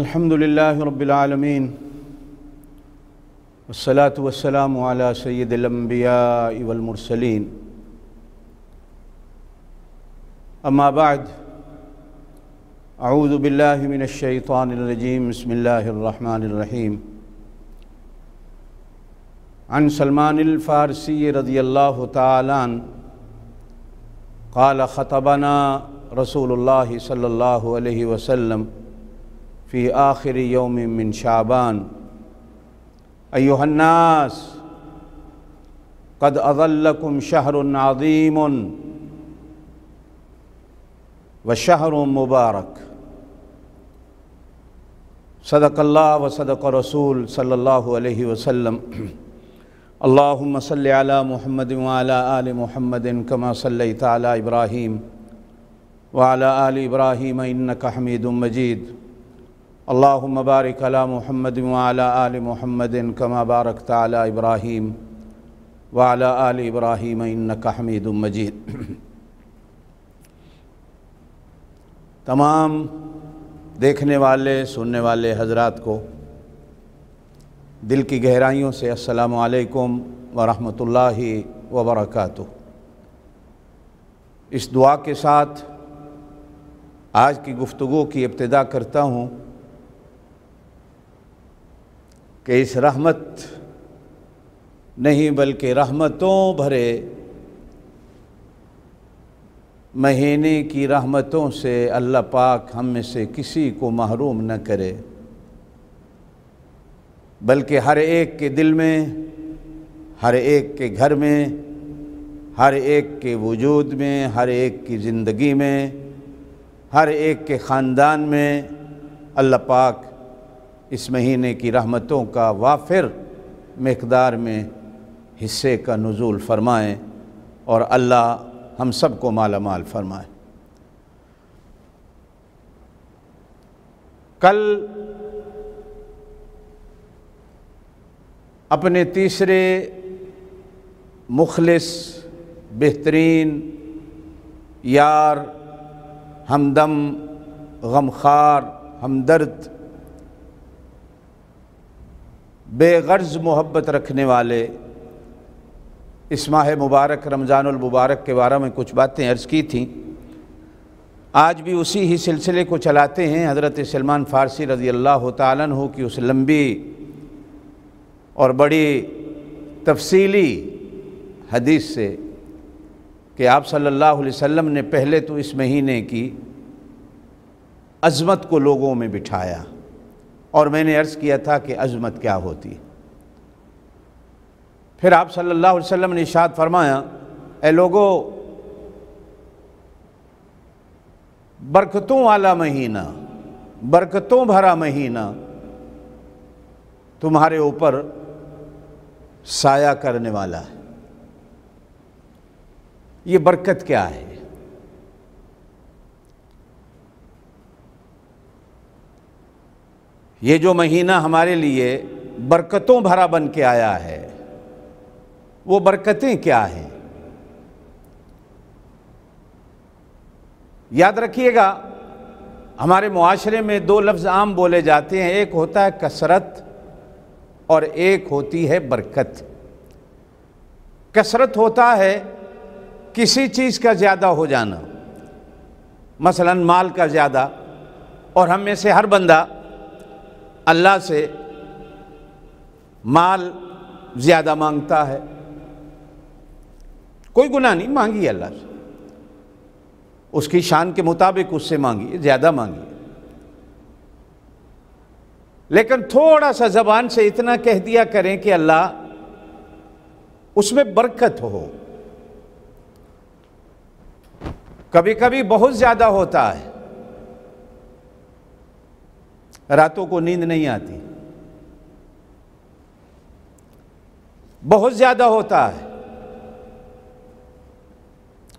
الحمد لله رب العالمين والصلاة والسلام على سيد الأنبياء والمرسلين أما بعد أعوذ بالله من الشيطان الرجيم بسم الله الرحمن الرحيم عن سلمان الفارسي رضي الله تعالى عنه قال خطبنا رسول الله صلى الله عليه وسلم في آخر يوم من شعبان أيها الناس قد أظلكم شهر عظيم وشهر مبارك صدق الله وصدق رسول صلى الله عليه وسلم اللهم صل على محمد وعلى آل محمد كما صليت على إبراهيم وعلى آل إبراهيم إنك حميد مجيد अल्लाम बारिक महमद आल महमद कमा बारक ताली इब्राहीम वाला आल इब्राहीम इनका हमीद मजीद तमाम देखने वाले सुनने वाले हजरात को दिल की गहराइयों से असलकम वरहमतुल्लि वबरक इस दुआ के साथ आज की गुफ्तु की इब्तदा करता हूँ कि इस रहमत नहीं बल्कि रहमतों भरे महीने की रहमतों से अल्लाह पाक हम में से किसी को महरूम न करे बल्कि हर एक के दिल में हर एक के घर में हर एक के वजूद में हर एक की ज़िंदगी में हर एक के ख़ानदान में अल्लाह पाक इस महीने की रहमतों का वाफिर मकदार में हिस्से का नज़ुल फरमाएँ और अल्लाह हम सब को माला माल फरमाएँ कल अपने तीसरे मुखलस बेहतरीन यार हमदम गमखार हमदर्द बेगर्ज मोहब्बत रखने वाले इस माह मुबारक रमज़ानमबारक के बारे में कुछ बातें अर्ज़ की थीं आज भी उसी ही सिलसिले को चलाते हैं हज़रत सलमान फ़ारसी रज़ी अल्लाह तु की उस लंबी और बड़ी तफसीली हदीस से कि आप सल्लल्लाहु अलैहि वसल्लम ने पहले तो इस महीने की अज़मत को लोगों में बिठाया और मैंने अर्ज़ किया था कि अज़मत क्या होती है फिर आप सल्लल्लाहु अलैहि वसल्लम ने इशाद फरमाया ए लोगो बरकतों वाला महीना बरकतों भरा महीना तुम्हारे ऊपर साया करने वाला है ये बरकत क्या है ये जो महीना हमारे लिए बरकतों भरा बन के आया है वो बरकतें क्या हैं याद रखिएगा हमारे मुआशरे में दो लफ्ज़ आम बोले जाते हैं एक होता है कसरत और एक होती है बरकत कसरत होता है किसी चीज़ का ज़्यादा हो जाना मसलन माल का ज़्यादा और हम में से हर बंदा अल्लाह से माल ज़्यादा मांगता है कोई गुनाह नहीं मांगी अल्लाह से उसकी शान के मुताबिक उससे मांगी ज़्यादा मांगी लेकिन थोड़ा सा ज़बान से इतना कह दिया करें कि अल्लाह उसमें बरकत हो कभी कभी बहुत ज़्यादा होता है रातों को नींद नहीं आती बहुत ज़्यादा होता है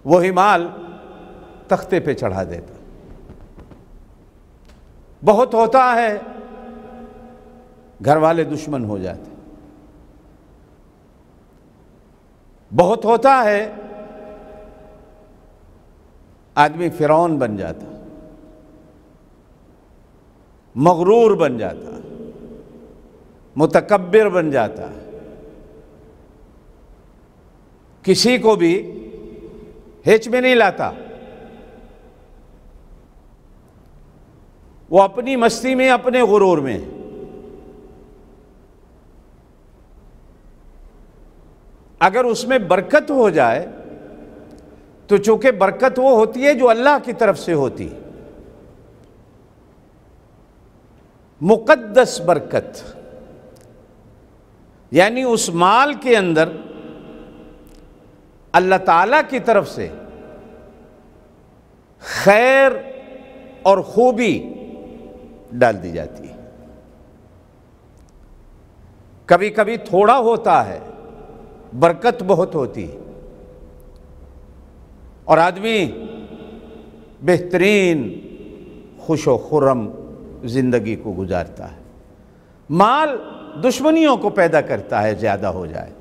वो हिमाल तख्ते पे चढ़ा देता बहुत होता है घर वाले दुश्मन हो जाते बहुत होता है आदमी फिरौन बन जाता मगरूर बन जाता मुतकबर बन जाता किसी को भी हिच में नहीं लाता वो अपनी मस्ती में अपने गुरूर में अगर उसमें बरकत हो जाए तो चूंकि बरकत वो होती है जो अल्लाह की तरफ से होती है मुकद्दस बरकत यानी उस माल के अंदर अल्लाह ताला की तरफ से खैर और खूबी डाल दी जाती है कभी कभी थोड़ा होता है बरकत बहुत होती है और आदमी बेहतरीन खुश व खुर्रम ज़िंदगी को गुजारता है माल दुश्मनियों को पैदा करता है ज़्यादा हो जाए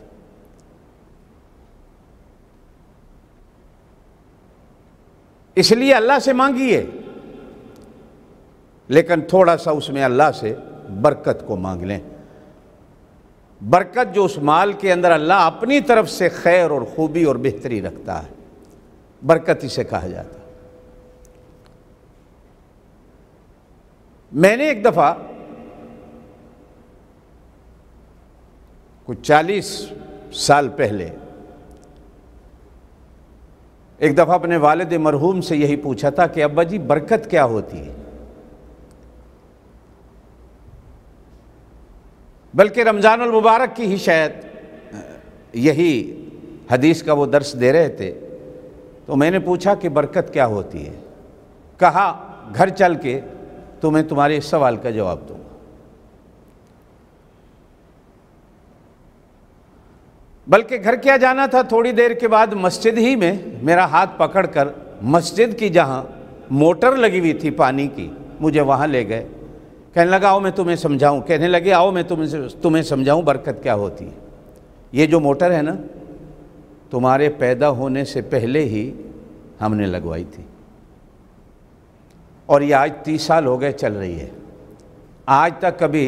इसलिए अल्लाह से मांगिए लेकिन थोड़ा सा उसमें अल्लाह से बरकत को मांग लें बरकत जो उस माल के अंदर अल्लाह अपनी तरफ से खैर और खूबी और बेहतरी रखता है बरकत इसे कहा जाता है मैंने एक दफ़ा कुछ चालीस साल पहले एक दफ़ा अपने वालद मरहूम से यही पूछा था कि अब्बा जी बरकत क्या होती है बल्कि रमज़ान मुबारक की ही शायद यही हदीस का वो दर्श दे रहे थे तो मैंने पूछा कि बरकत क्या होती है कहा घर चल के तो मैं तुम्हारे इस सवाल का जवाब दूंगा बल्कि घर क्या जाना था थोड़ी देर के बाद मस्जिद ही में मेरा हाथ पकड़कर मस्जिद की जहाँ मोटर लगी हुई थी पानी की मुझे वहां ले गए कहने लगा आओ मैं तुम्हें समझाऊं कहने लगे आओ मैं तुम्हें तुम्हें समझाऊं बरकत क्या होती है ये जो मोटर है ना तुम्हारे पैदा होने से पहले ही हमने लगवाई थी और ये आज तीस साल हो गए चल रही है आज तक कभी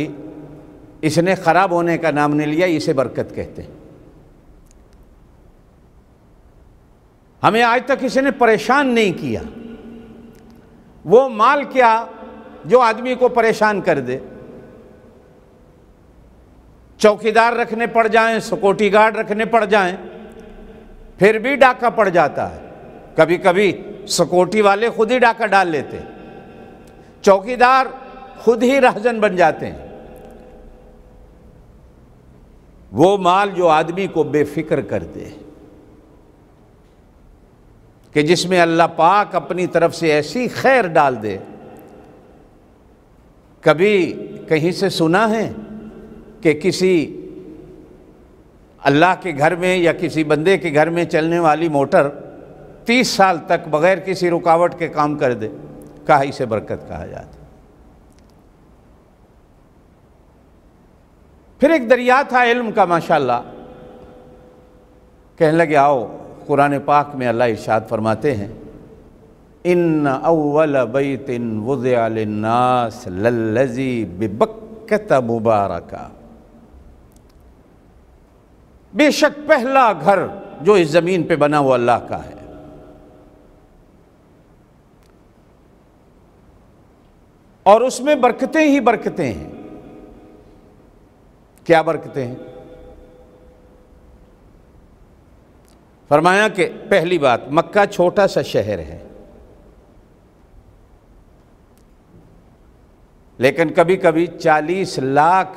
इसने ख़राब होने का नाम नहीं लिया इसे बरकत कहते हैं हमें आज तक किसी ने परेशान नहीं किया वो माल क्या जो आदमी को परेशान कर दे चौकीदार रखने पड़ जाएं, सिक्योरिटी गार्ड रखने पड़ जाएं, फिर भी डाका पड़ जाता है कभी कभी सिक्योरिटी वाले खुद ही डाका डाल लेते हैं चौकीदार खुद ही रहजन बन जाते हैं वो माल जो आदमी को बेफिक्र कर दे कि जिसमें अल्लाह पाक अपनी तरफ से ऐसी खैर डाल दे कभी कहीं से सुना है कि किसी अल्लाह के घर में या किसी बंदे के घर में चलने वाली मोटर तीस साल तक बगैर किसी रुकावट के काम कर दे कहा इसे बरकत कहा जाता फिर एक दरिया था इल्म का माशाल्लाह कहने लगे आओ कुरान पाक में अल्लाह इरशाद फरमाते हैं इन अव्वल बैतिन वज़ालनास लल्लजी बिबक्कत मुबारक बेशक पहला घर जो इस ज़मीन पे बना वो अल्लाह का है और उसमें बरकतें ही बरकतें हैं क्या बरकतें हैं फरमाया कि पहली बात मक्का छोटा सा शहर है लेकिन कभी कभी 40 लाख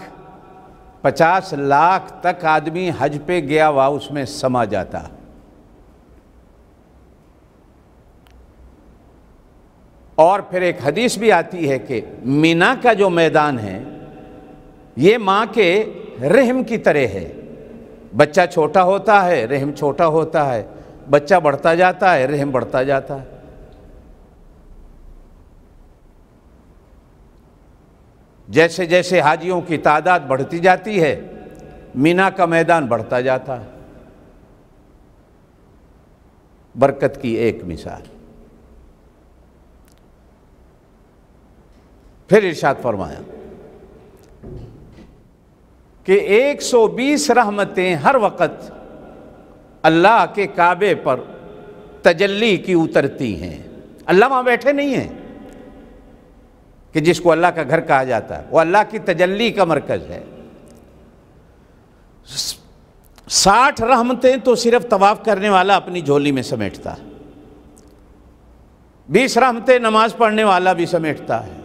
50 लाख तक आदमी हज पे गया हुआ उसमें समा जाता और फिर एक हदीस भी आती है कि मीना का जो मैदान है ये माँ के रहम की तरह है बच्चा छोटा होता है रहम छोटा होता है बच्चा बढ़ता जाता है रहम बढ़ता जाता है जैसे जैसे हाजियों की तादाद बढ़ती जाती है मीना का मैदान बढ़ता जाता है बरकत की एक मिसाल फिर इर्शाद फरमाया कि 120 रहमतें हर वक्त अल्लाह के काबे पर तजल्ली की उतरती हैं अल्लाह वहां बैठे नहीं हैं कि जिसको अल्लाह का घर कहा जाता है वो अल्लाह की तजल्ली का मरकज़ है साठ रहमतें तो सिर्फ तवाफ़ करने वाला अपनी झोली में समेटता है बीस रहमतें नमाज़ पढ़ने वाला भी समेटता है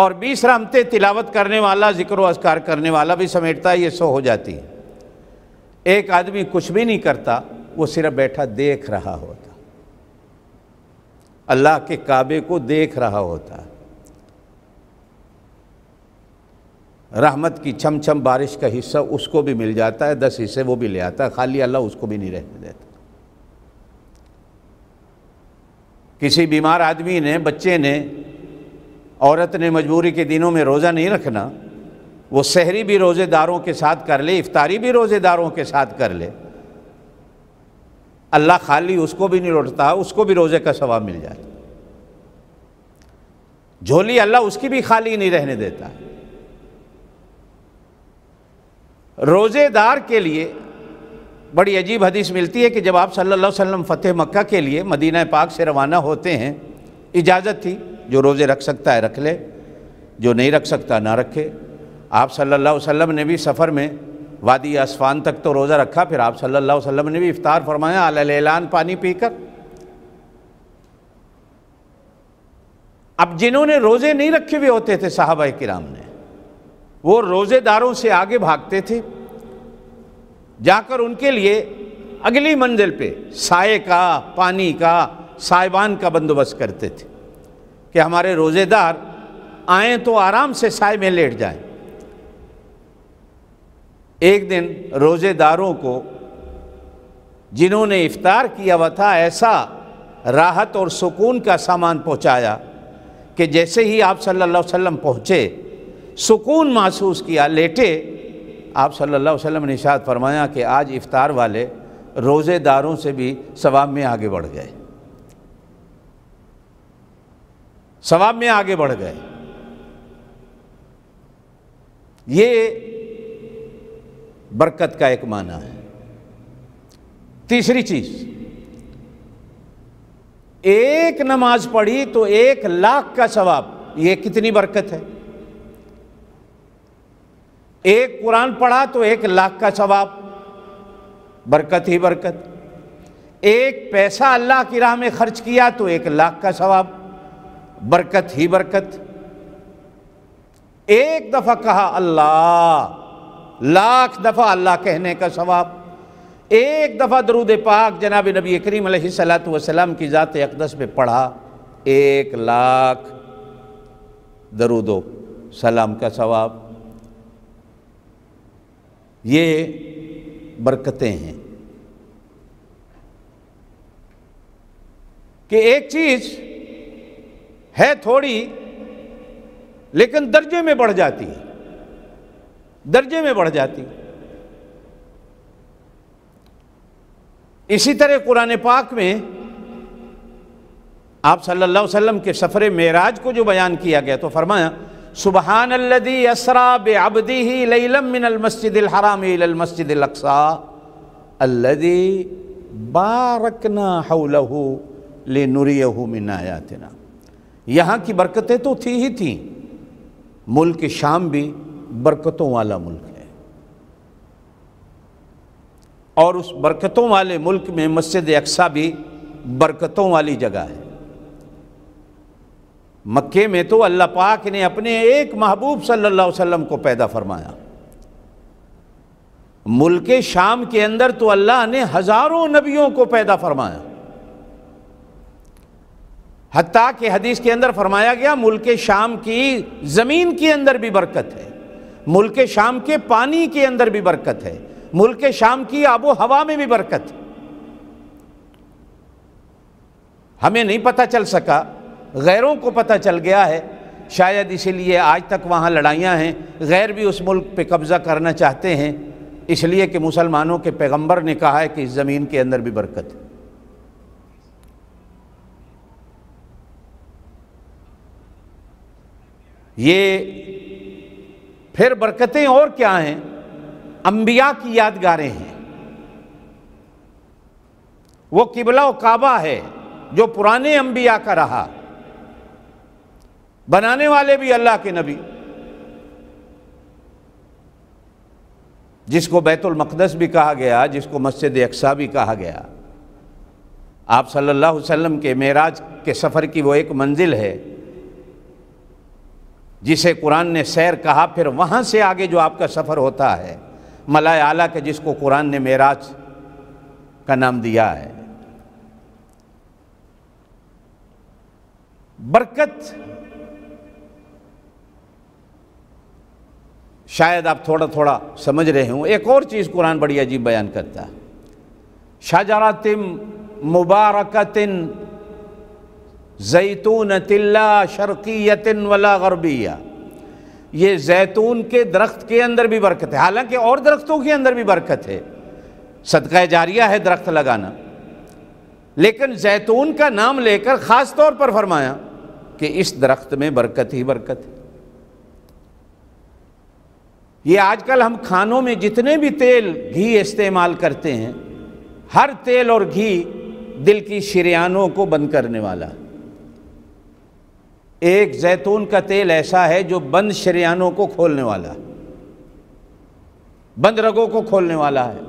और बीस रामते तिलावत करने वाला ज़िक्र असकार करने वाला भी समेटता है ये सो हो जाती है एक आदमी कुछ भी नहीं करता वो सिर्फ बैठा देख रहा होता अल्लाह के काबे को देख रहा होता रहमत की छम छम बारिश का हिस्सा उसको भी मिल जाता है दस हिस्से वो भी ले आता है खाली अल्लाह उसको भी नहीं रहने देता किसी बीमार आदमी ने बच्चे ने औरत ने मजबूरी के दिनों में रोज़ा नहीं रखना वो शहरी भी रोज़ेदारों के साथ कर ले इफ्तारी भी रोज़ेदारों के साथ कर ले अल्लाह खाली उसको भी नहीं लौटता उसको भी रोज़े का सवाब मिल जाता झोली अल्लाह उसकी भी खाली नहीं रहने देता रोज़ेदार के लिए बड़ी अजीब हदीस मिलती है कि जब आप सल्लल्लाहु अलैहि वसल्लम फ़तेह मक्का के लिए मदीना पाक से रवाना होते हैं इजाज़त थी जो रोज़े रख सकता है रख ले जो नहीं रख सकता ना रखे आप सल्लल्लाहु अलैहि वसल्लम ने भी सफ़र में वादी असफान तक तो रोज़ा रखा फिर आप सल्लल्लाहु अलैहि वसल्लम ने भी इफ़ार फरमाया आलान पानी पीकर अब जिन्होंने रोज़े नहीं रखे हुए होते थे साहबा किराम ने वो रोज़ेदारों से आगे भागते थे जाकर उनके लिए अगली मंजिल पे साय का पानी का साहिबान का बंदोबस्त करते थे कि हमारे रोज़ेदार आए तो आराम से साय में लेट जाए एक दिन रोज़ेदारों को जिन्होंने इफ़ार किया हुआ था ऐसा राहत और सुकून का सामान पहुंचाया कि जैसे ही आप सल्लल्लाहु अलैहि वसल्लम पहुंचे सुकून महसूस किया लेटे आप सल्लल्लाहु अलैहि वसल्लम ने इशाद फरमाया कि आज इफ़ार वाले रोज़ेदारों से भी सवाब में आगे बढ़ गए सवाब में आगे बढ़ गए ये बरकत का एक माना है तीसरी चीज एक नमाज पढ़ी तो एक लाख का सवाब ये कितनी बरकत है एक कुरान पढ़ा तो एक लाख का सवाब बरकत ही बरकत एक पैसा अल्लाह की राह में खर्च किया तो एक लाख का सवाब बरकत ही बरकत एक दफ़ा कहा अल्लाह लाख दफ़ा अल्लाह कहने का सवाब एक दफ़ा दरूद पाक जनाब नबी करीम सलाम की ज़ात अकदस पे पढ़ा एक लाख दरुदो सलाम का सवाब ये बरकतें हैं कि एक चीज़ है थोड़ी लेकिन दर्जे में बढ़ जाती है दर्जे में बढ़ जाती इसी तरह कुरान पाक में आप सल्लल्लाहु अलैहि वसल्लम के सफ़र मेराज को जो बयान किया गया तो फरमाया सुबहान अल्लदी असरा अबदी ही लम मिनल मस्जिद हराम मस्जिद अक्सा अल्लदी बारकना हऊ लहू ले नुरियहू मिनायातना यहाँ की बरकतें तो थी ही थी मुल्क शाम भी बरकतों वाला मुल्क है और उस बरकतों वाले मुल्क में मस्जिद अक्सा भी बरकतों वाली जगह है मक्के में तो अल्लाह पाक ने अपने एक महबूब सल्लल्लाहु अलैहि वसल्लम को पैदा फरमाया मुल्क शाम के अंदर तो अल्लाह ने हज़ारों नबियों को पैदा फरमाया हती के हदीस के अंदर फरमाया गया मुल्क शाम की ज़मीन के अंदर भी बरकत है मुल्क शाम के पानी के अंदर भी बरकत है मुल्क शाम की आबो हवा में भी बरकत है हमें नहीं पता चल सका गैरों को पता चल गया है शायद इसीलिए आज तक वहाँ लड़ाइयाँ हैं गैर भी उस मुल्क पे कब्ज़ा करना चाहते हैं इसलिए कि मुसलमानों के पैगंबर ने कहा है कि इस ज़मीन के अंदर भी बरकत है ये फिर बरकतें और क्या हैं अंबिया की यादगारें हैं वो किबला व काबा है जो पुराने अंबिया का रहा बनाने वाले भी अल्लाह के नबी जिसको बैतुल मकदस भी कहा गया जिसको मस्जिद अक्सा भी कहा गया आप सल्लल्लाहु अलैहि वसल्लम के मेराज के सफ़र की वो एक मंजिल है जिसे कुरान ने सैर कहा फिर वहाँ से आगे जो आपका सफ़र होता है मलाय आला के जिसको कुरान ने मेराज का नाम दिया है बरकत शायद आप थोड़ा थोड़ा समझ रहे हों एक और चीज़ कुरान बड़ी अजीब बयान करता है शाहजरातिम मुबारकतिन जैतून तिल्ला शर्कियतिन वला गरबिया ये जैतून के दरख्त के अंदर भी बरकत है हालांकि और दरख्तों के अंदर भी बरकत है सदका जारिया है दरख्त लगाना लेकिन जैतून का नाम लेकर ख़ास तौर पर फरमाया कि इस दरख्त में बरकत ही बरकत है ये आजकल हम खानों में जितने भी तेल घी इस्तेमाल करते हैं हर तेल और घी दिल की शिरयानों को बंद करने वाला है एक जैतून का तेल ऐसा है जो बंद शरियानों को खोलने वाला है बंद रगों को खोलने वाला है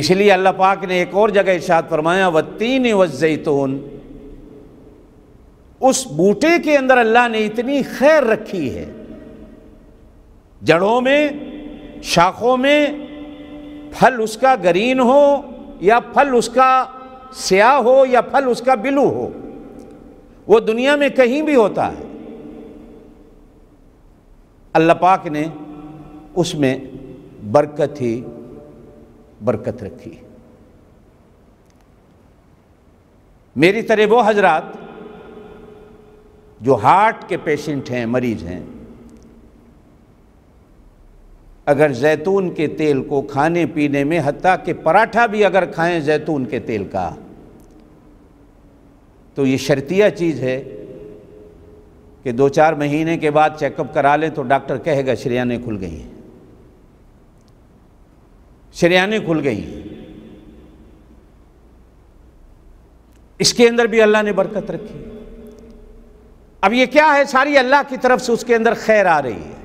इसलिए अल्लाह पाक ने एक और जगह इशाद फरमाया व तीन व जैतून उस बूटे के अंदर अल्लाह ने इतनी खैर रखी है जड़ों में शाखों में फल उसका ग्रीन हो या फल उसका स्याह हो या फल उसका बिलू हो वो दुनिया में कहीं भी होता है अल्लाह पाक ने उसमें बरकत ही बरकत रखी मेरी तरह वो हजरात जो हार्ट के पेशेंट हैं मरीज हैं अगर जैतून के तेल को खाने पीने में हती के पराठा भी अगर खाएं जैतून के तेल का तो ये शर्तिया चीज़ है कि दो चार महीने के बाद चेकअप करा लें तो डॉक्टर कहेगा शरियाने खुल गई हैं शरियाने खुल गई हैं इसके अंदर भी अल्लाह ने बरकत रखी अब ये क्या है सारी अल्लाह की तरफ से उसके अंदर खैर आ रही है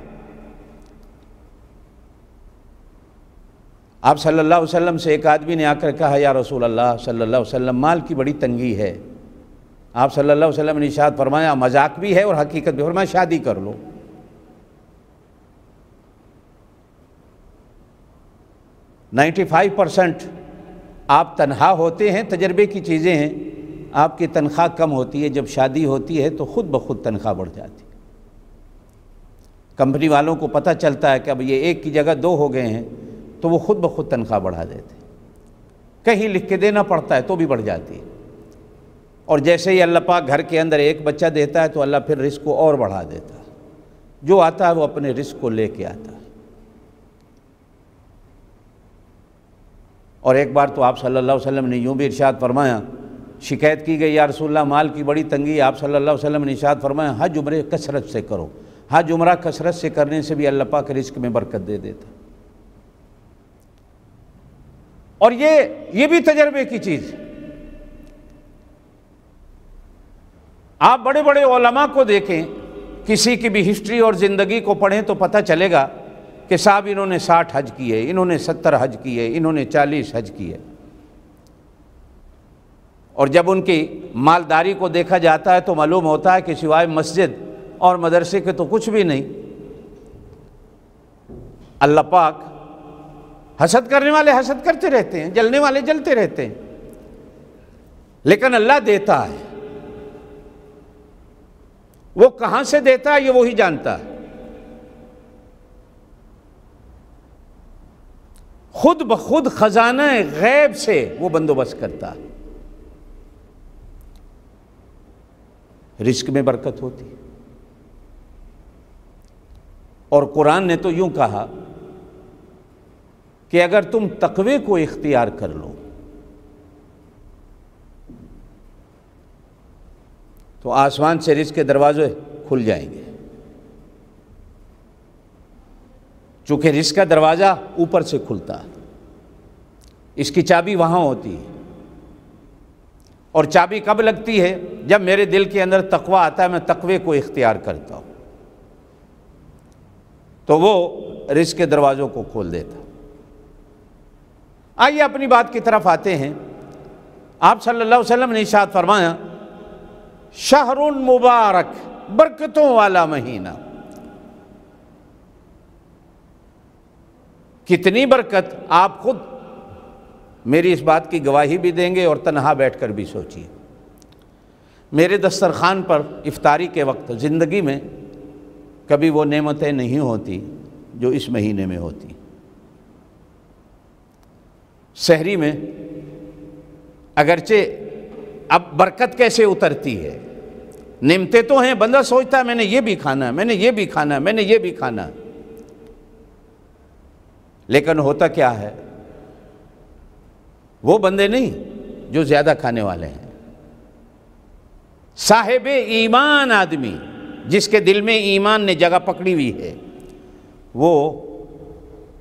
आप सल्लल्लाहु अलैहि वसल्लम से एक आदमी ने आकर कहा या रसूल अल्लाह सल्लल्लाहु अलैहि वसल्लम माल की बड़ी तंगी है आप सल्लल्लाहु अलैहि वसल्लम ने इशाद फरमाया मजाक भी है और हकीकत भी फरमाया शादी कर लो नाइन्टी फाइव परसेंट आप तनहा होते हैं तजर्बे की चीज़ें हैं आपकी तनख्वाह कम होती है जब शादी होती है तो ख़ुद ब खुद तनख्वाह बढ़ जाती है कंपनी वालों को पता चलता है कि अब ये एक की जगह दो हो गए हैं तो वो ख़ुद ब खुद तनख्वाह बढ़ा देते हैं कहीं लिख के देना पड़ता है तो भी बढ़ जाती है और जैसे ही अल्लाह पाक घर के अंदर एक बच्चा देता है तो अल्लाह फिर रिस्क को और बढ़ा देता जो आता है वो अपने रिस्क को लेके आता है और एक बार तो आप सल्लल्लाहु अलैहि वसल्लम ने यूँ भी इरशाद फरमाया शिकायत की गई या रसोल्ला माल की बड़ी तंगी आप सल्लल्लाहु अलैहि वसल्लम ने इरशाद फरमाया हज उम्र कसरत से करो हज उम्र कसरत से करने से भी अल्लाह पाक रिस्क में बरकत दे देता और ये ये भी तजर्बे की चीज़ है आप बड़े बड़े ओलमा को देखें किसी की भी हिस्ट्री और ज़िंदगी को पढ़ें तो पता चलेगा कि साहब इन्होंने साठ हज किए इन्होंने सत्तर हज किए इन्होंने चालीस हज किए और जब उनकी मालदारी को देखा जाता है तो मालूम होता है कि सिवाय मस्जिद और मदरसे के तो कुछ भी नहीं अल्लाह पाक हसद करने वाले हसद करते रहते हैं जलने वाले जलते रहते हैं लेकिन अल्लाह देता है वो कहां से देता है ये वही जानता है खुद ब खुद खजाना गैब से वो बंदोबस्त करता है रिस्क में बरकत होती है और कुरान ने तो यूं कहा कि अगर तुम तकवे को इख्तियार कर लो तो आसमान से रिज के दरवाजे खुल जाएंगे चूंकि रिज का दरवाज़ा ऊपर से खुलता इसकी चाबी वहां होती है और चाबी कब लगती है जब मेरे दिल के अंदर तकवा आता है मैं तकवे को इख्तियार करता हूं तो वो रिज के दरवाज़ों को खोल देता आइए अपनी बात की तरफ आते हैं आप सल्लल्लाहु अलैहि वसल्लम ने इशाद फरमाया शहर मुबारक बरकतों वाला महीना कितनी बरकत आप खुद मेरी इस बात की गवाही भी देंगे और तनहा बैठकर भी सोचिए मेरे दस्तरखान पर इफ्तारी के वक्त ज़िंदगी में कभी वो नेमतें नहीं होती जो इस महीने में होती शहरी में अगरचे अब बरकत कैसे उतरती है निमते तो हैं बंदा सोचता है मैंने ये भी खाना मैंने ये भी खाना मैंने ये भी खाना लेकिन होता क्या है वो बंदे नहीं जो ज़्यादा खाने वाले हैं साहेब ईमान आदमी जिसके दिल में ईमान ने जगह पकड़ी हुई है वो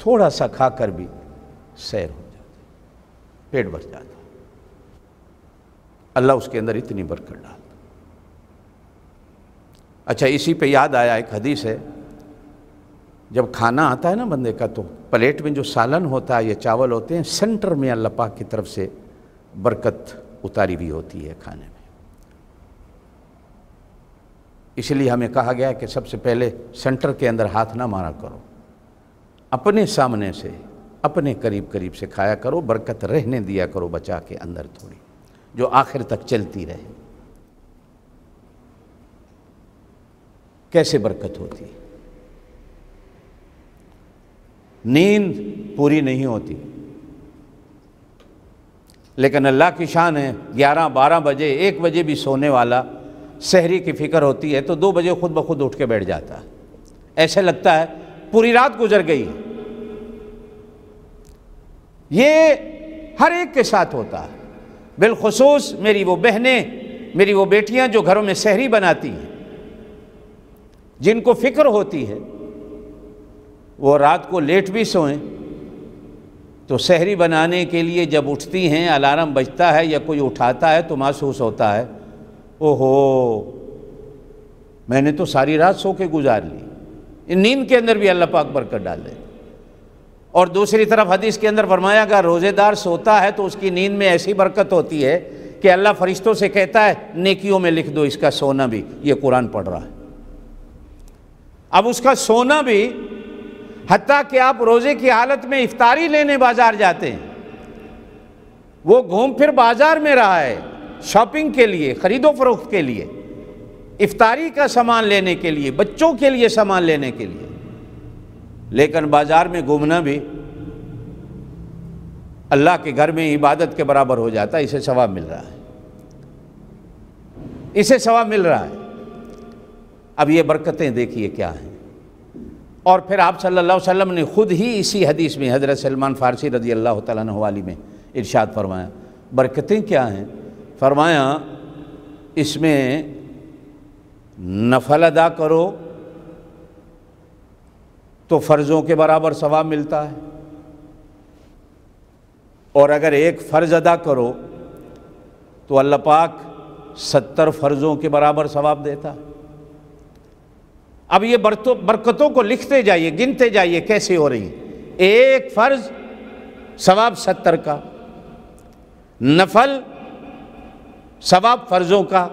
थोड़ा सा खाकर भी सैर हो जाता पेट भर जाता अल्लाह उसके अंदर इतनी बरकत डाल अच्छा इसी पे याद आया एक हदीस है जब खाना आता है ना बंदे का तो प्लेट में जो सालन होता है या चावल होते हैं सेंटर में अल्लाह पाक की तरफ से बरकत उतारी हुई होती है खाने में इसलिए हमें कहा गया कि सबसे पहले सेंटर के अंदर हाथ ना मारा करो अपने सामने से अपने करीब करीब से खाया करो बरकत रहने दिया करो बचा के अंदर थोड़ी जो आखिर तक चलती रहे कैसे बरकत होती नींद पूरी नहीं होती लेकिन अल्लाह की शान है ग्यारह बारह बजे एक बजे भी सोने वाला शहरी की फ़िक्र होती है तो दो बजे खुद ब खुद उठ के बैठ जाता है ऐसे लगता है पूरी रात गुजर गई ये हर एक के साथ होता है बिलखसूस मेरी वो बहनें मेरी वो बेटियां जो घरों में सहरी बनाती हैं जिनको फ़िक्र होती है वो रात को लेट भी सोएं तो सहरी बनाने के लिए जब उठती हैं अलार्म बजता है या कोई उठाता है तो महसूस होता है ओहो मैंने तो सारी रात सो के गुजार ली नींद के अंदर भी अल्लाह पाक बरकत डाल दे और दूसरी तरफ हदीस के अंदर फरमाया गया रोज़ेदार सोता है तो उसकी नींद में ऐसी बरकत होती है कि अल्लाह फरिश्तों से कहता है नेकियों में लिख दो इसका सोना भी ये कुरान पढ़ रहा है अब उसका सोना भी हती कि आप रोज़े की हालत में इफ्तारी लेने बाज़ार जाते हैं वो घूम फिर बाज़ार में रहा है शॉपिंग के लिए ख़रीदो फरोख्त के लिए इफ्तारी का सामान लेने के लिए बच्चों के लिए सामान लेने के लिए लेकिन बाज़ार में घूमना भी अल्लाह के घर में इबादत के बराबर हो जाता है इसे सवाब मिल रहा है इसे सवाब मिल रहा है अब ये बरकतें देखिए क्या हैं और फिर आप सल्लल्लाहु अलैहि वसल्लम ने ख़ुद ही इसी हदीस में हज़रत सलमान फ़ारसी रजी अल्लाह तवाली में इरशाद फरमाया बरकतें क्या हैं फरमाया इसमें नफल अदा करो तो फ़र्ज़ों के बराबर सवाब मिलता है और अगर एक फ़र्ज़ अदा करो तो अल्लाह पाक सत्तर फ़र्ज़ों के बराबर सवाब देता अब ये बरकतों को लिखते जाइए गिनते जाइए कैसे हो रही एक फ़र्ज़ सवाब सत्तर का नफल सवाब फ़र्ज़ों का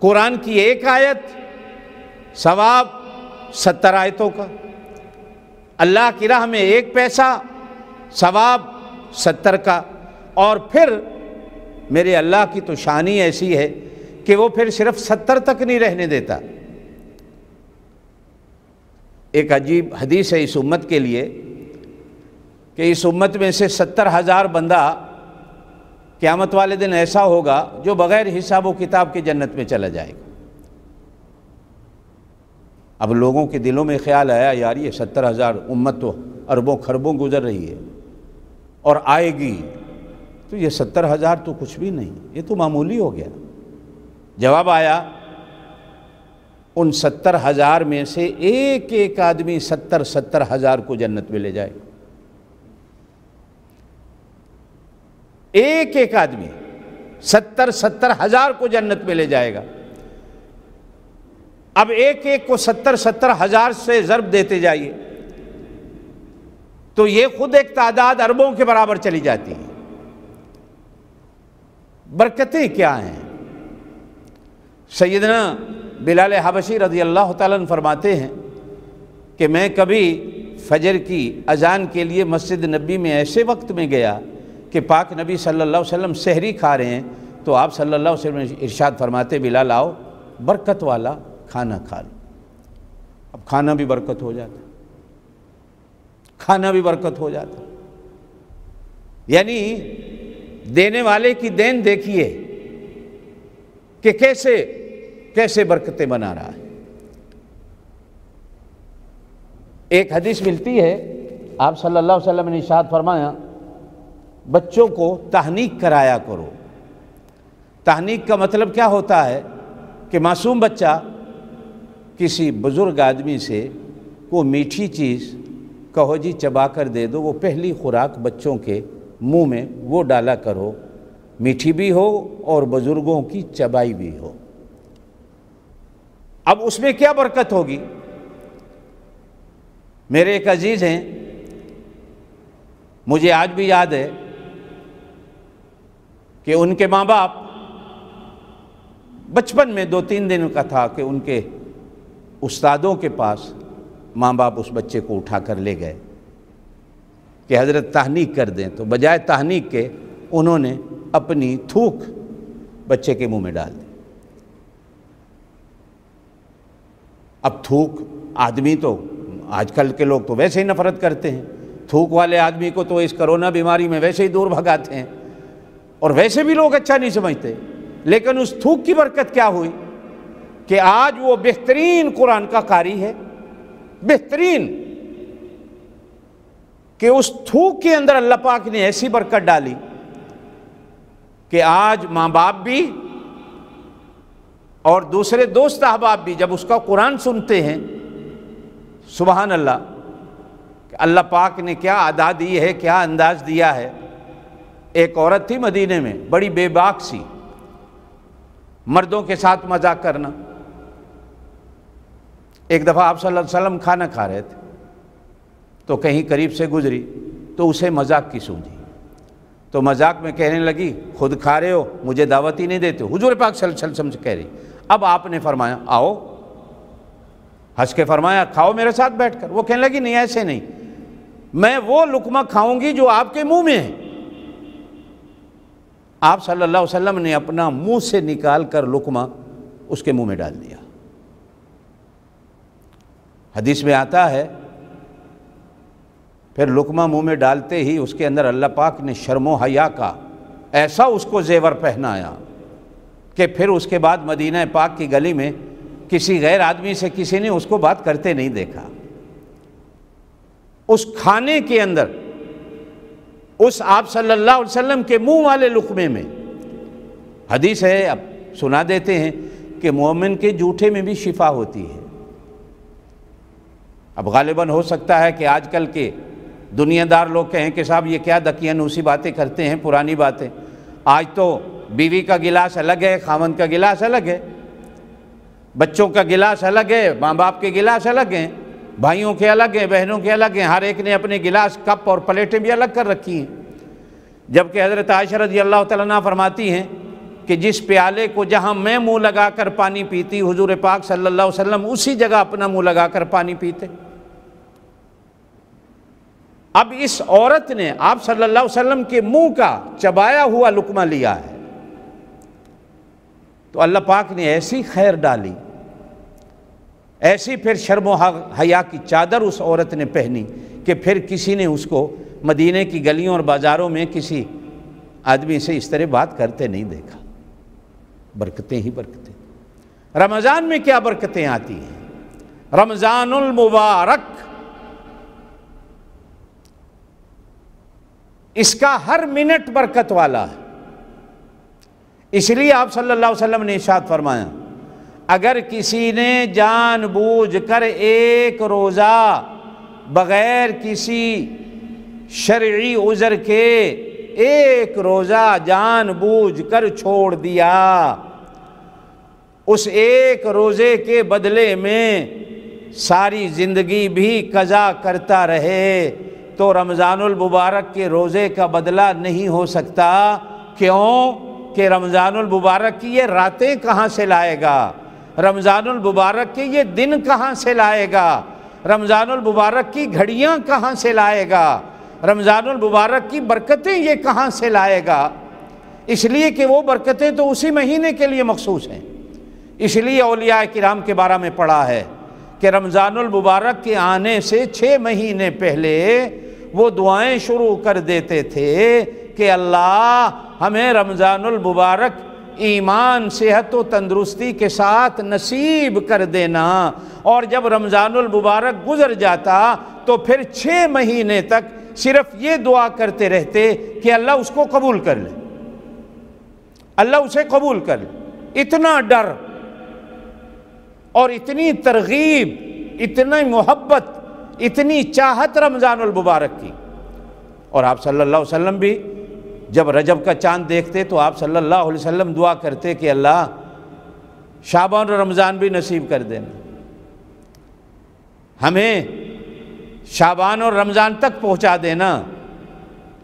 कुरान की एक आयत सवाब सत्तर आयतों का अल्लाह की राह में एक पैसा सवाब सत्तर का और फिर मेरे अल्लाह की तो शानी ऐसी है कि वो फिर सिर्फ सत्तर तक नहीं रहने देता एक अजीब हदीस है इस उम्मत के लिए कि इस उम्मत में से सत्तर हज़ार बंदा क़्यामत वाले दिन ऐसा होगा जो बग़ैर हिसाब व किताब के जन्नत में चला जाएगा अब लोगों के दिलों में ख्याल आया यार ये सत्तर हज़ार उम्मत तो अरबों खरबों गुजर रही है और आएगी तो ये सत्तर हज़ार तो कुछ भी नहीं ये तो मामूली हो गया जवाब आया उन सत्तर हज़ार में से एक एक आदमी सत्तर सत्तर हज़ार को जन्नत में ले जाए एक एक आदमी सत्तर सत्तर हज़ार को जन्नत में ले जाएगा अब एक एक को सत्तर सत्तर हजार से ज़रब देते जाइए तो ये खुद एक तादाद अरबों के बराबर चली जाती है बरकतें क्या हैं सैदना बिलाल हबशी रजी अल्लाह तालन फरमाते हैं कि मैं कभी फजर की अजान के लिए मस्जिद नबी में ऐसे वक्त में गया कि पाक नबी सल्लल्लाहु अलैहि वसल्लम सहरी खा रहे हैं तो आप सल्लल्लाहु अलैहि वसल्लम इरशाद फरमाते बिलाल आओ बरकत वाला खाना खा लो अब खाना भी बरकत हो जाता खाना भी बरकत हो जाता यानी देने वाले की देन देखिए कि कैसे कैसे बरकतें बना रहा है एक हदीस मिलती है आप सल्लल्लाहु अलैहि वसल्लम ने इशाद फरमाया बच्चों को तहनीक कराया करो तहनीक का मतलब क्या होता है कि मासूम बच्चा किसी बुज़ुर्ग आदमी से वो मीठी चीज़ कहो जी चबा कर दे दो वो पहली खुराक बच्चों के मुंह में वो डाला करो मीठी भी हो और बुज़ुर्गों की चबाई भी हो अब उसमें क्या बरकत होगी मेरे एक अजीज़ हैं मुझे आज भी याद है कि उनके माँ बाप बचपन में दो तीन दिन का था कि उनके उस्तादों के पास माँ बाप उस बच्चे को उठा कर ले गए कि हज़रत तहनीक कर दें तो बजाय तहनीक के उन्होंने अपनी थूक बच्चे के मुंह में डाल दी अब थूक आदमी तो आजकल के लोग तो वैसे ही नफरत करते हैं थूक वाले आदमी को तो इस कोरोना बीमारी में वैसे ही दूर भगाते हैं और वैसे भी लोग अच्छा नहीं समझते लेकिन उस थूक की बरकत क्या हुई कि आज वो बेहतरीन कुरान का कारी है बेहतरीन कि उस थूक के अंदर अल्लाह पाक ने ऐसी बरकत डाली कि आज माँ बाप भी और दूसरे दोस्त अहबाब भी जब उसका कुरान सुनते हैं सुबहान अल्लाह अल्लाह पाक ने क्या अदा दी है क्या अंदाज दिया है एक औरत थी मदीने में बड़ी बेबाक सी मर्दों के साथ मजाक करना एक दफ़ा आप सल्लल्लाहु अलैहि वसल्लम खाना खा रहे थे तो कहीं करीब से गुजरी तो उसे मजाक की सूझी तो मजाक में कहने लगी खुद खा रहे हो मुझे दावत ही नहीं देते हुजूर पाक सल सल समझ कह रही अब आपने फरमाया आओ हंस के फरमाया खाओ मेरे साथ बैठकर वो कहने लगी नहीं ऐसे नहीं मैं वो लुकमा खाऊंगी जो आपके मुंह में है आप सल्लल्लाहु अलैहि वसल्लम ने अपना मुंह से निकाल कर लुकमा उसके मुंह में डाल दिया हदीस में आता है फिर लुकमा मुंह में डालते ही उसके अंदर अल्लाह पाक ने शर्मो हया का ऐसा उसको जेवर पहनाया कि फिर उसके बाद मदीना पाक की गली में किसी गैर आदमी से किसी ने उसको बात करते नहीं देखा उस खाने के अंदर उस आप सल्लल्लाहु अलैहि वसल्लम के मुंह वाले लुकमे में हदीस है अब सुना देते हैं कि मोमिन के जूठे में भी शिफा होती है अब गालिबा हो सकता है कि आजकल के दुनियादार लोग कहें कि साहब ये क्या उसी बातें करते हैं पुरानी बातें आज तो बीवी का गिलास अलग है खामन का गिलास अलग है बच्चों का गिलास अलग है माँ बाप के गिलास अलग हैं भाइयों के अलग हैं बहनों के अलग हैं हर एक ने अपने गिलास कप और प्लेटें भी अलग कर रखी हैं जबकि हज़रत आयशा रजी अल्लाह तरमाती फरमाती हैं कि जिस प्याले को जहाँ मैं मुंह लगाकर पानी पीती हुजूर पाक सल्लल्लाहु अलैहि वसल्लम उसी जगह अपना मुंह लगाकर पानी पीते अब इस औरत ने आप सल्लल्लाहु अलैहि वसल्लम के मुंह का चबाया हुआ लुकमा लिया है तो अल्लाह पाक ने ऐसी खैर डाली ऐसी फिर शर्म हया की चादर उस औरत ने पहनी कि फिर किसी ने उसको मदीने की गलियों और बाज़ारों में किसी आदमी से इस तरह बात करते नहीं देखा बरकतें ही बरकतें रमज़ान में क्या बरकतें आती हैं मुबारक इसका हर मिनट बरकत वाला है इसलिए आप सल्लल्लाहु अलैहि वसल्लम ने इशाद फरमाया अगर किसी ने जानबूझकर एक रोज़ा बग़ैर किसी शर्य उज़र के एक रोज़ा बूझ कर छोड़ दिया उस एक रोज़े के बदले में सारी ज़िंदगी भी कज़ा करता रहे तो रमज़ानुल मुबारक के रोज़े का बदला नहीं हो सकता क्यों कि रमज़ानुल मुबारक की ये रातें कहाँ से लाएगा रमज़ानुल मुबारक के ये दिन कहाँ से लाएगा रमज़ानुल मुबारक की घड़ियाँ कहाँ से लाएगा रमज़ानमबारक की बरकतें ये कहाँ से लाएगा इसलिए कि वो बरकतें तो उसी महीने के लिए मखसूस हैं इसलिए अलिया कराम के बारे में पढ़ा है कि रमज़ानमबारक के आने से छः महीने पहले वो दुआएं शुरू कर देते थे कि अल्लाह हमें रमज़ानमबारक ईमान सेहत व तंदरुस्ती के साथ नसीब कर देना और जब रमज़ानमबारक गुज़र जाता तो फिर छः महीने तक सिर्फ ये दुआ करते रहते कि अल्लाह उसको कबूल कर ले अल्लाह उसे कबूल कर ले इतना डर और इतनी तरगीब इतनी मोहब्बत इतनी चाहत रमज़ानुल मुबारक की और आप सल्लल्लाहु अलैहि वसल्लम भी जब रजब का चांद देखते तो आप सल्लल्लाहु अलैहि वसल्लम दुआ करते कि अल्लाह शाबान और रमज़ान भी नसीब कर देना हमें शाबान और रमज़ान तक पहुंचा देना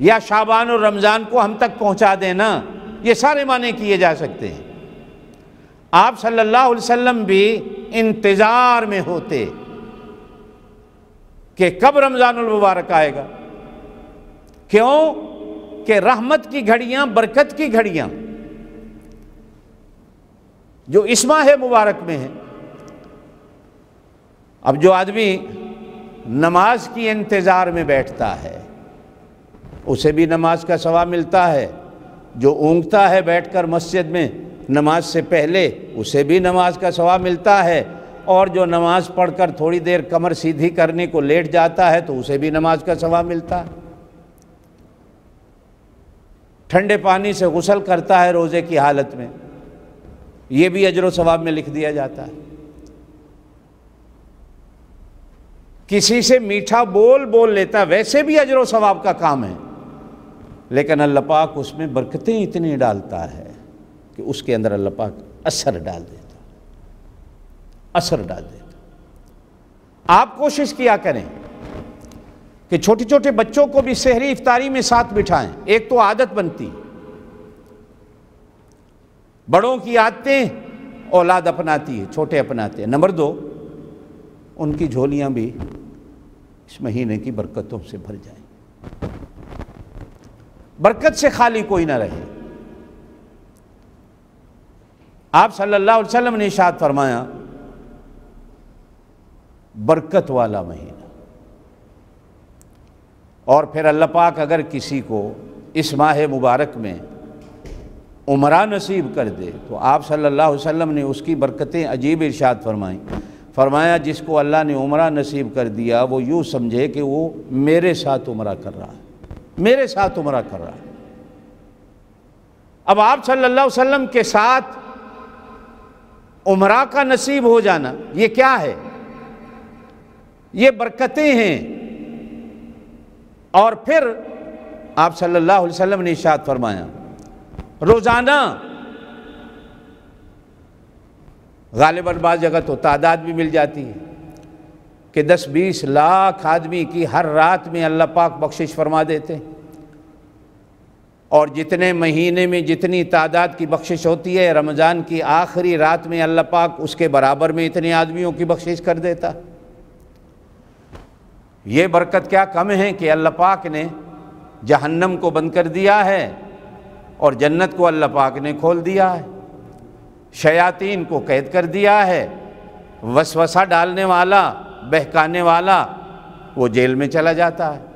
या शाबान और रमज़ान को हम तक पहुंचा देना ये सारे माने किए जा सकते हैं आप सल्लल्लाहु अलैहि वसल्लम भी इंतज़ार में होते कि कब रमज़ानुल मुबारक आएगा क्यों कि रहमत की घड़ियां बरकत की घड़ियां जो इसमा है मुबारक में है अब जो आदमी नमाज की इंतज़ार में बैठता है उसे भी नमाज का सवाब मिलता है जो ऊँगता है बैठकर मस्जिद में नमाज से पहले उसे भी नमाज का सवाब मिलता है और जो नमाज पढ़कर थोड़ी देर कमर सीधी करने को लेट जाता है तो उसे भी नमाज का सवाब मिलता है ठंडे पानी से गुसल करता है रोज़े की हालत में ये भी अजर सवाब में लिख दिया जाता है किसी से मीठा बोल बोल लेता वैसे भी अजर सवाब का काम है लेकिन अल्लाह पाक उसमें बरकतें इतनी डालता है कि उसके अंदर अल्लाह पाक असर डाल देता असर डाल देता आप कोशिश किया करें कि छोटे छोटे बच्चों को भी शहरी इफ्तारी में साथ बिठाएं एक तो आदत बनती बड़ों की आदतें औलाद अपनाती है छोटे अपनाते हैं नंबर दो उनकी झोलियां भी इस महीने की बरकतों से भर जाए बरकत से खाली कोई ना रहे आप सल्लल्लाहु अलैहि वसल्लम ने इशाद फरमाया बरकत वाला महीना और फिर अल्लाह पाक अगर किसी को इस माह मुबारक में उमरा नसीब कर दे तो आप सल्लल्लाहु अलैहि वसल्लम ने उसकी बरकतें अजीब इरशाद फरमाई फरमाया जिसको अल्लाह ने उम्र नसीब कर दिया वो यूँ समझे कि वो मेरे साथ उम्र कर रहा है मेरे साथ उम्र कर रहा है अब आप सल्लल्लाहु अलैहि वसल्लम के साथ उम्र का नसीब हो जाना ये क्या है ये बरकतें हैं और फिर आप सल्लल्लाहु अलैहि वसल्लम ने इशाद फरमाया रोज़ाना गालिबा बाज़ जगह तो तादाद भी मिल जाती है कि दस बीस लाख आदमी की हर रात में अल्लाह पाक बख्शिश फरमा देते हैं और जितने महीने में जितनी तादाद की बख्शिश होती है रमज़ान की आखिरी रात में अल्लाह पाक उसके बराबर में इतने आदमियों की बख्शिश कर देता ये बरकत क्या कम है कि अल्लाह पाक ने जहन्नम को बंद कर दिया है और जन्नत को अल्लाह पाक ने खोल दिया है शयातीन को कैद कर दिया है वसवसा डालने वाला बहकाने वाला वो जेल में चला जाता है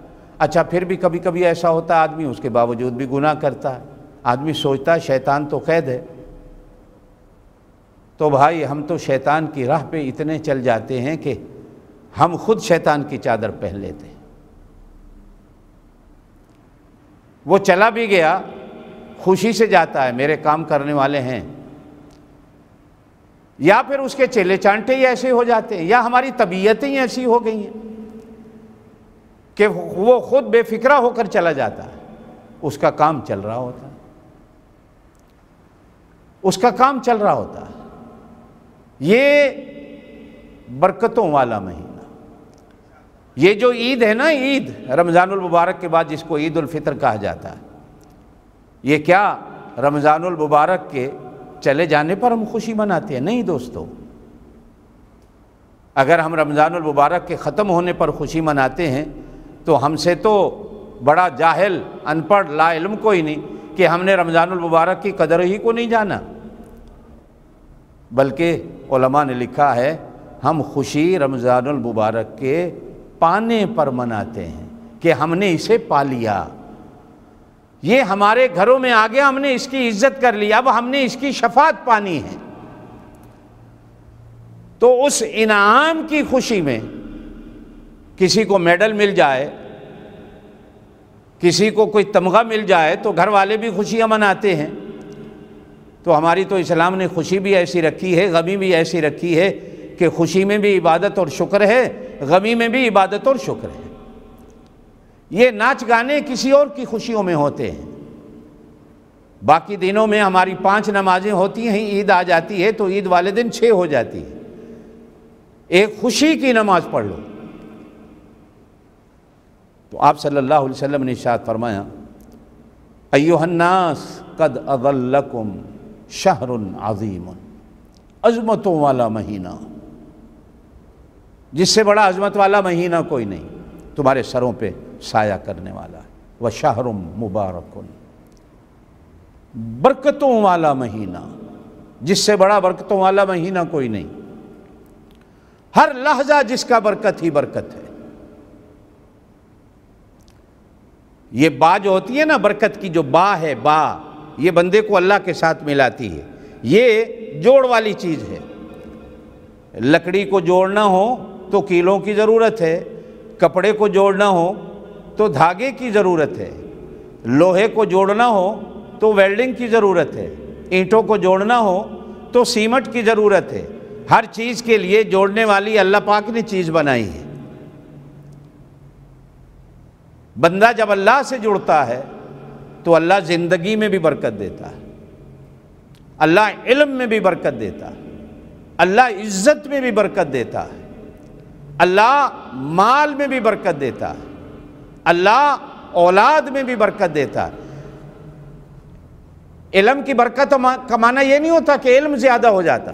अच्छा फिर भी कभी कभी ऐसा होता है आदमी उसके बावजूद भी गुनाह करता है आदमी सोचता है शैतान तो कैद है तो भाई हम तो शैतान की राह पे इतने चल जाते हैं कि हम खुद शैतान की चादर पहन लेते हैं वो चला भी गया खुशी से जाता है मेरे काम करने वाले हैं या फिर उसके चेले चांटे ही ऐसे हो जाते हैं या हमारी तबीयतें ही ऐसी हो गई हैं कि वो खुद बेफिक्रा होकर चला जाता है उसका काम चल रहा होता है उसका काम चल रहा होता है ये बरकतों वाला महीना ये जो ईद है ना ईद रमज़ानुल मुबारक के बाद जिसको ईद उल फितर कहा जाता है ये क्या रमज़ानुल मुबारक के चले जाने पर हम खुशी मनाते हैं नहीं दोस्तों अगर हम रमज़ानमबारक के ख़त्म होने पर खुशी मनाते हैं तो हमसे तो बड़ा जाहिल अनपढ़ लाइलम कोई नहीं कि हमने रमज़ानमबारक की कदर ही को नहीं जाना बल्कि ने लिखा है हम खुशी मुबारक के पाने पर मनाते हैं कि हमने इसे पा लिया ये हमारे घरों में आ गया हमने इसकी इज्जत कर ली अब हमने इसकी शफात पानी है तो उस इनाम की खुशी में किसी को मेडल मिल जाए किसी को कोई तमगा मिल जाए तो घर वाले भी खुशियाँ मनाते हैं तो हमारी तो इस्लाम ने खुशी भी ऐसी रखी है गमी भी ऐसी रखी है कि खुशी में भी इबादत और शुक्र है गमी में भी इबादत और शुक्र है ये नाच गाने किसी और की खुशियों में होते हैं बाकी दिनों में हमारी पांच नमाजें होती हैं ईद आ जाती है तो ईद वाले दिन छः हो जाती है एक खुशी की नमाज पढ़ लो तो आप सल्लल्लाहु अलैहि वसल्लम ने इशाद फरमाया अयोहन्नास कद अगल्लकुम शहर आज़ीम अजमतों वाला महीना जिससे बड़ा अजमत वाला महीना कोई नहीं तुम्हारे सरों पर साया करने वाला है व शाहरुम मुबारक बरकतों वाला महीना जिससे बड़ा बरकतों वाला महीना कोई नहीं हर लहजा जिसका बरकत ही बरकत है ये बा जो होती है ना बरकत की जो बा है बा ये बंदे को अल्लाह के साथ मिलाती है ये जोड़ वाली चीज़ है लकड़ी को जोड़ना हो तो कीलों की ज़रूरत है कपड़े को जोड़ना हो तो धागे की ज़रूरत है लोहे को जोड़ना हो तो वेल्डिंग की ज़रूरत है ईंटों को जोड़ना हो तो सीमट की ज़रूरत है हर चीज़ के लिए जोड़ने वाली अल्लाह पाक ने चीज़ बनाई है बंदा जब अल्लाह से जुड़ता है तो अल्लाह ज़िंदगी में भी बरकत देता है अल्लाह इल्म में भी बरकत देता है अल्लाह इज़्ज़त में भी बरकत देता है अल्लाह माल में भी बरकत देता है अल्लाह औलाद में भी बरकत देता है इलम की बरकत तो का माना यह नहीं होता कि इल्म ज़्यादा हो जाता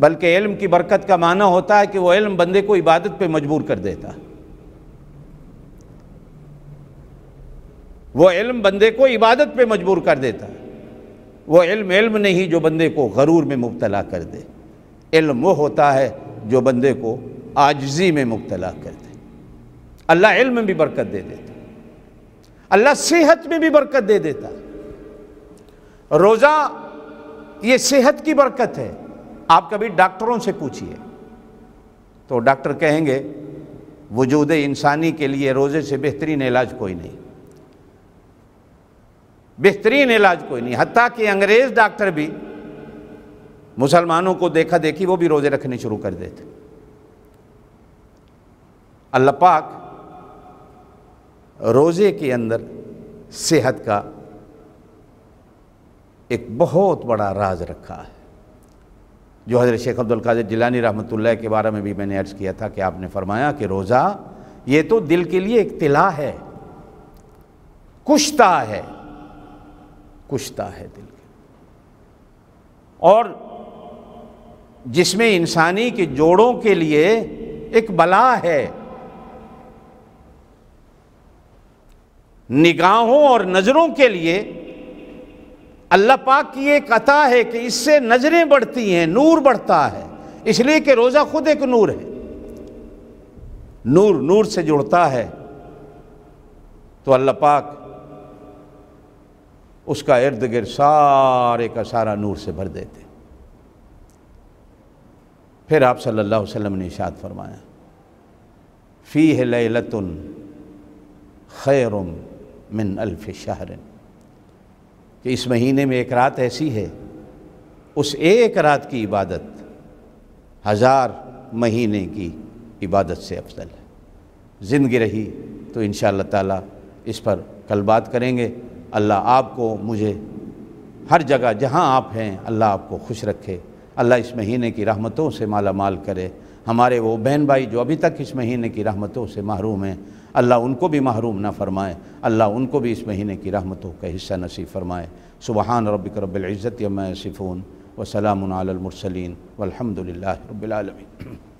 बल्कि इल्म की बरकत का माना होता है कि वह इल्म बंदे को इबादत पर मजबूर कर देता वो इल्म बंदे को इबादत पे मजबूर कर देता वो इल्म इल्म नहीं जो बंदे को गरूर में मुबतला कर दे इल्म वो होता है जो बंदे को आजजी में मुबतला कर दे अल्लाह इल्म में भी बरकत दे देता अल्लाह सेहत में भी बरकत दे देता रोज़ा ये सेहत की बरकत है आप कभी डॉक्टरों से पूछिए तो डॉक्टर कहेंगे वजूद इंसानी के लिए रोज़े से बेहतरीन इलाज कोई नहीं बेहतरीन इलाज कोई नहीं हती कि अंग्रेज़ डॉक्टर भी मुसलमानों को देखा देखी वो भी रोज़े रखने शुरू कर देते अल्लाह पाक रोज़े के अंदर सेहत का एक बहुत बड़ा राज रखा है जो हज़रत शेख अब्दुल कादिर जिलानी रहमतुल्लाह के बारे में भी मैंने अर्ज़ किया था कि आपने फरमाया कि रोज़ा ये तो दिल के लिए एक तिला है कुश्ता है कुश्ता है दिल के और जिसमें इंसानी के जोड़ों के लिए एक बला है निगाहों और नज़रों के लिए अल्लाह पाक की एक कथा है कि इससे नज़रें बढ़ती हैं नूर बढ़ता है इसलिए कि रोज़ा खुद एक नूर है नूर नूर से जुड़ता है तो अल्लाह पाक उसका इर्द गिर्द सारे का सारा नूर से भर देते फिर आप सल्लल्लाहु अलैहि वसल्लम ने इशाद फरमाया फ़ी है लतन खैरुम मिन अल्फ शहर कि इस महीने में एक रात ऐसी है उस एक रात की इबादत हज़ार महीने की इबादत से अफजल है ज़िंदगी रही तो इन ताला इस पर कल बात करेंगे अल्लाह आपको मुझे हर जगह जहाँ आप हैं अल्लाह आपको खुश रखे अल्लाह इस महीने की रहमतों से माला माल करे हमारे वो बहन भाई जो अभी तक इस महीने की रहमतों से महरूम हैं अल्लाह उनको भी महरूम ना फरमाए अल्लाह उनको भी इस महीने की रहमतों का हिस्सा नसीब फरमाए सुबहान रबिक रबिल्ज़त मैं सिफ़ून वसलामसलिन वलहमदिल्ला रबालमीन